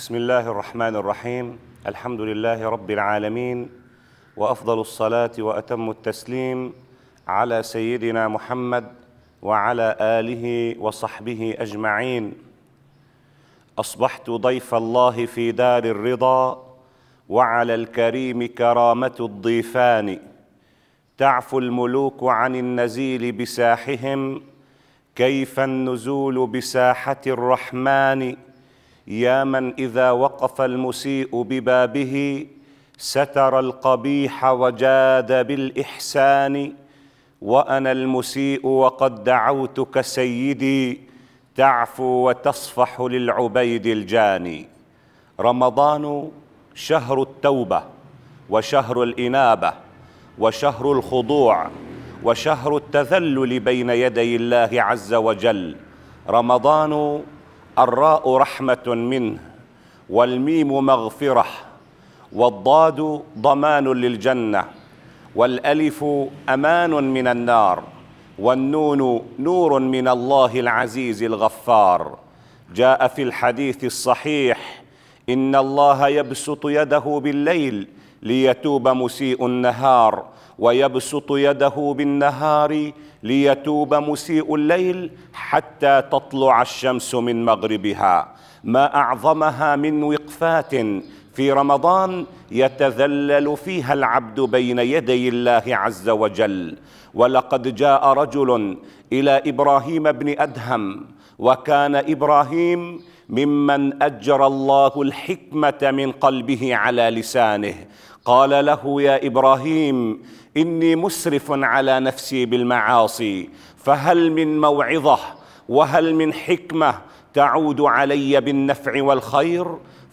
بسم الله الرحمن الرحيم الحمد لله رب العالمين وافضل الصلاه واتم التسليم على سيدنا محمد وعلى اله وصحبه اجمعين اصبحت ضيف الله في دار الرضا وعلى الكريم كرامه الضيفان تعفو الملوك عن النزيل بساحهم كيف النزول بساحه الرحمن يا من اذا وقف المسيء ببابه ستر القبيح وجاد بالاحسان وانا المسيء وقد دعوتك سيدي تعفو وتصفح للعبيد الجاني رمضان شهر التوبه وشهر الانابه وشهر الخضوع وشهر التذلل بين يدي الله عز وجل رمضان الراء رحمة منه والميم مغفرة والضاد ضمان للجنة والألف أمان من النار والنون نور من الله العزيز الغفار جاء في الحديث الصحيح إن الله يبسط يده بالليل ليتوب مسيء النهار ويبسط يده بالنهار ليتوب مسيء الليل حتى تطلع الشمس من مغربها ما اعظمها من وقفات في رمضان يتذلل فيها العبد بين يدي الله عز وجل ولقد جاء رجل الى ابراهيم بن ادهم وكان ابراهيم ممن اجرى الله الحكمه من قلبه على لسانه قال له يا ابراهيم اني مسرف على نفسي بالمعاصي فهل من موعظه وهل من حكمه تعود علي بالنفع والخير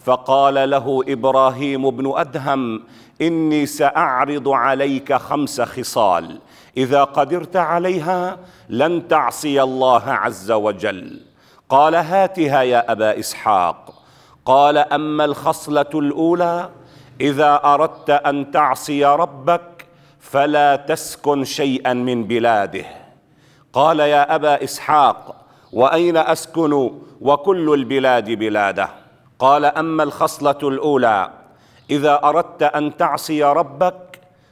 فقال له ابراهيم بن ادهم اني ساعرض عليك خمس خصال اذا قدرت عليها لن تعصي الله عز وجل قال هاتها يا ابا اسحاق قال اما الخصله الاولى اذا اردت ان تعصي ربك فلا تسكن شيئا من بلاده قال يا ابا اسحاق واين اسكن وكل البلاد بلاده قال اما الخصله الاولى اذا اردت ان تعصي ربك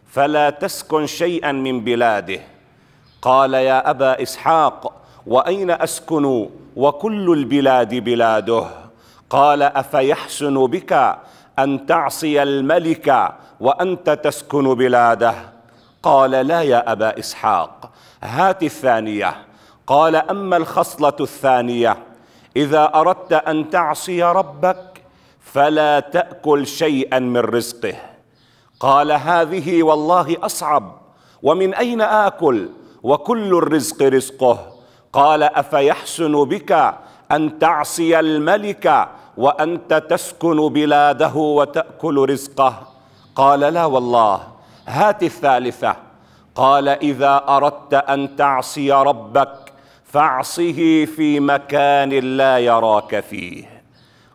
فلا تسكن شيئا من بلاده قال يا ابا اسحاق واين اسكن وكل البلاد بلاده قال افيحسن بك ان تعصي الملك وانت تسكن بلاده قال لا يا ابا اسحاق هات الثانيه قال اما الخصله الثانيه اذا اردت ان تعصي ربك فلا تاكل شيئا من رزقه قال هذه والله أصعب ومن أين آكل وكل الرزق رزقه قال أفيحسن بك أن تعصي الملك وأنت تسكن بلاده وتأكل رزقه قال لا والله هات الثالثة قال إذا أردت أن تعصي ربك فاعصه في مكان لا يراك فيه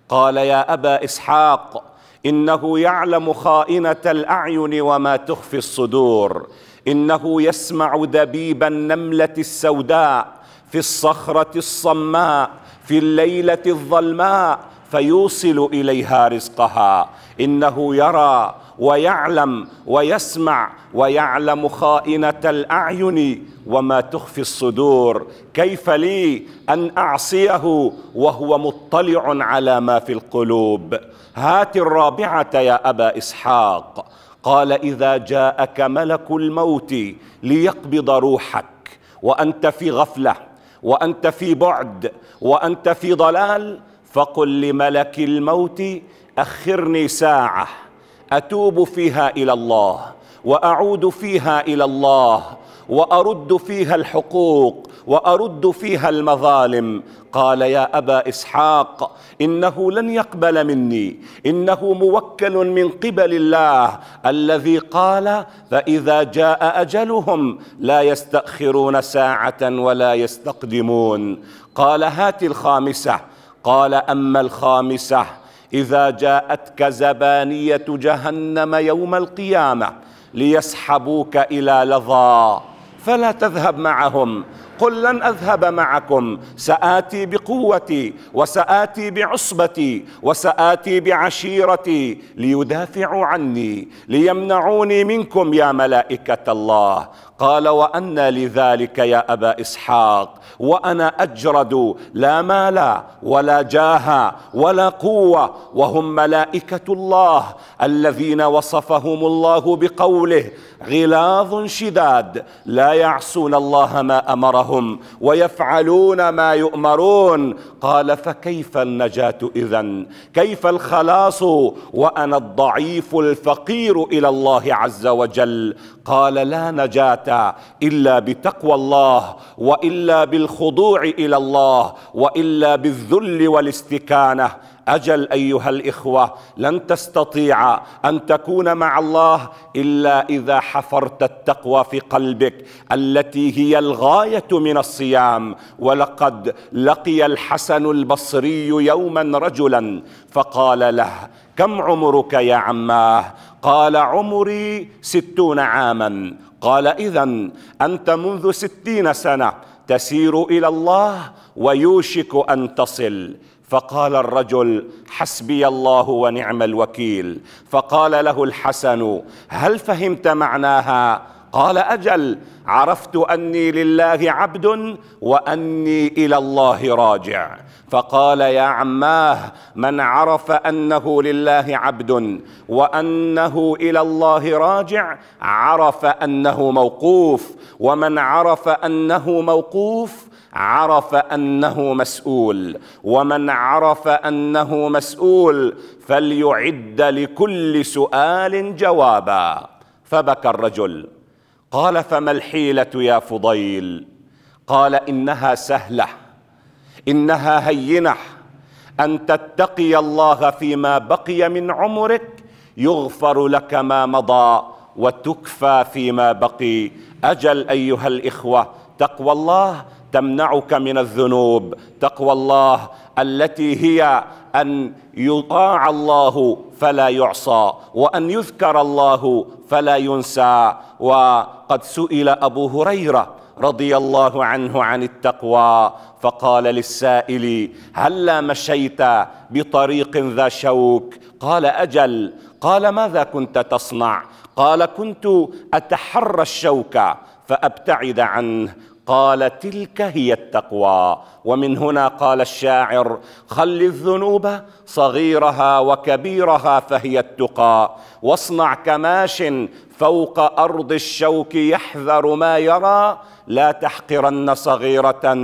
قال يا أبا إسحاق انه يعلم خائنه الاعين وما تخفي الصدور انه يسمع دبيب النمله السوداء في الصخره الصماء في الليله الظلماء فيوصل اليها رزقها انه يرى ويعلم ويسمع ويعلم خائنة الأعين وما تخفي الصدور كيف لي أن أعصيه وهو مطلع على ما في القلوب هات الرابعة يا أبا إسحاق قال إذا جاءك ملك الموت ليقبض روحك وأنت في غفلة وأنت في بعد وأنت في ضلال فقل لملك الموت أخرني ساعة اتوب فيها الى الله واعود فيها الى الله وارد فيها الحقوق وارد فيها المظالم قال يا ابا اسحاق انه لن يقبل مني انه موكل من قبل الله الذي قال فاذا جاء اجلهم لا يستاخرون ساعه ولا يستقدمون قال هات الخامسه قال اما الخامسه اذا جاءتك زبانيه جهنم يوم القيامه ليسحبوك الى لظى فلا تذهب معهم قل لن أذهب معكم سآتي بقوتي وسآتي بعصبتي وسآتي بعشيرتي ليدافعوا عني ليمنعوني منكم يا ملائكة الله قال وأنى لذلك يا أبا إسحاق وأنا أجرد لا مال ولا جاه ولا قوة وهم ملائكة الله الذين وصفهم الله بقوله غلاظ شداد لا يعصون الله ما أمرهم ربهم ويفعلون ما يؤمرون قال فكيف النجاة إذا كيف الخلاص وأنا الضعيف الفقير إلى الله عز وجل قال لا نجاة إلا بتقوى الله وإلا بالخضوع إلى الله وإلا بالذل والاستكانة اجل ايها الاخوه لن تستطيع ان تكون مع الله الا اذا حفرت التقوى في قلبك التي هي الغايه من الصيام ولقد لقي الحسن البصري يوما رجلا فقال له كم عمرك يا عماه قال عمري ستون عاما قال اذا انت منذ ستين سنه تسير الى الله ويوشك ان تصل فقال الرجل حسبي الله ونعم الوكيل فقال له الحسن هل فهمت معناها قال اجل عرفت اني لله عبد واني الى الله راجع فقال يا عماه من عرف انه لله عبد وانه الى الله راجع عرف انه موقوف ومن عرف انه موقوف عرف انه مسؤول ومن عرف انه مسؤول فليعد لكل سؤال جوابا فبكى الرجل قال فما الحيله يا فضيل قال انها سهله انها هينه ان تتقي الله فيما بقي من عمرك يغفر لك ما مضى وتكفى فيما بقي اجل ايها الاخوه تقوى الله تمنعك من الذنوب تقوى الله التي هي ان يطاع الله فلا يعصى وان يذكر الله فلا ينسى وقد سئل ابو هريره رضي الله عنه عن التقوى فقال للسائل هلا مشيت بطريق ذا شوك قال اجل قال ماذا كنت تصنع قال كنت اتحرى الشوك فابتعد عنه قال تلك هي التقوى ومن هنا قال الشاعر خل الذنوب صغيرها وكبيرها فهي التقى واصنع كماش فوق ارض الشوك يحذر ما يرى لا تحقرن صغيره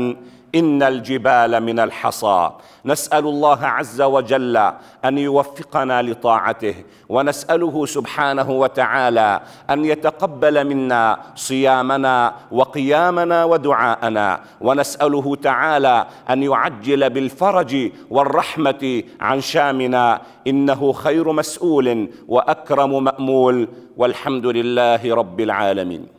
إن الجبال من الحصى نسأل الله عز وجل أن يوفقنا لطاعته ونسأله سبحانه وتعالى أن يتقبل منا صيامنا وقيامنا ودعاءنا ونسأله تعالى أن يعجل بالفرج والرحمة عن شامنا إنه خير مسؤول وأكرم مأمول والحمد لله رب العالمين